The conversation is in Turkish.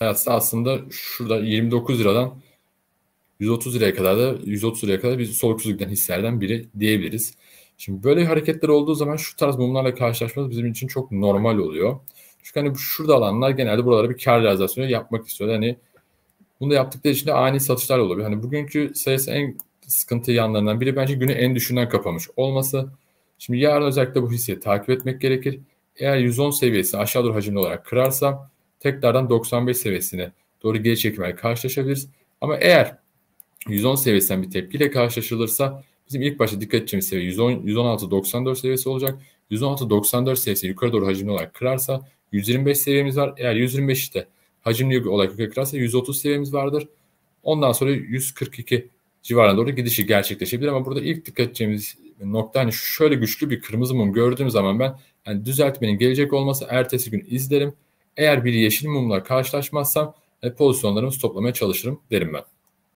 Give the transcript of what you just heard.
satsa aslında şurada 29 liradan 130 liraya kadar da 130 liraya kadar bir sorumsuzluktan hisselerden biri diyebiliriz. Şimdi böyle hareketler olduğu zaman şu tarz mumlarla karşılaşmamız bizim için çok normal oluyor. Çünkü hani şurada alanlar genelde buralara bir kar realizasyonu yapmak istiyor. Hani bunu da yaptıkları için de ani satışlar olabilir. Hani bugünkü sayısı en sıkıntı yanlarından biri bence günü en düşünden kapamış olması. Şimdi yarın özellikle bu hisseyi takip etmek gerekir. Eğer 110 seviyesi aşağı doğru hacimli olarak kırarsa tekrardan 95 seviyesine doğru geri çekimler karşılaşabiliriz. Ama eğer 110 seviyesinden bir tepkiyle karşılaşılırsa bizim ilk başta dikkat edeceğimiz seviye 116-94 seviyesi olacak. 116-94 seviyesi yukarı doğru hacimli olarak kırarsa 125 seviyemiz var. Eğer 125 işte hacimli olarak yukarı kırarsa 130 seviyemiz vardır. Ondan sonra 142 civarına doğru gidişi gerçekleşebilir ama burada ilk dikkat edeceğimiz nokta hani şöyle güçlü bir kırmızı mum gördüğüm zaman ben yani düzeltmenin gelecek olması ertesi gün izlerim. Eğer bir yeşil mumla karşılaşmazsam e, pozisyonlarımı stoplamaya çalışırım derim ben.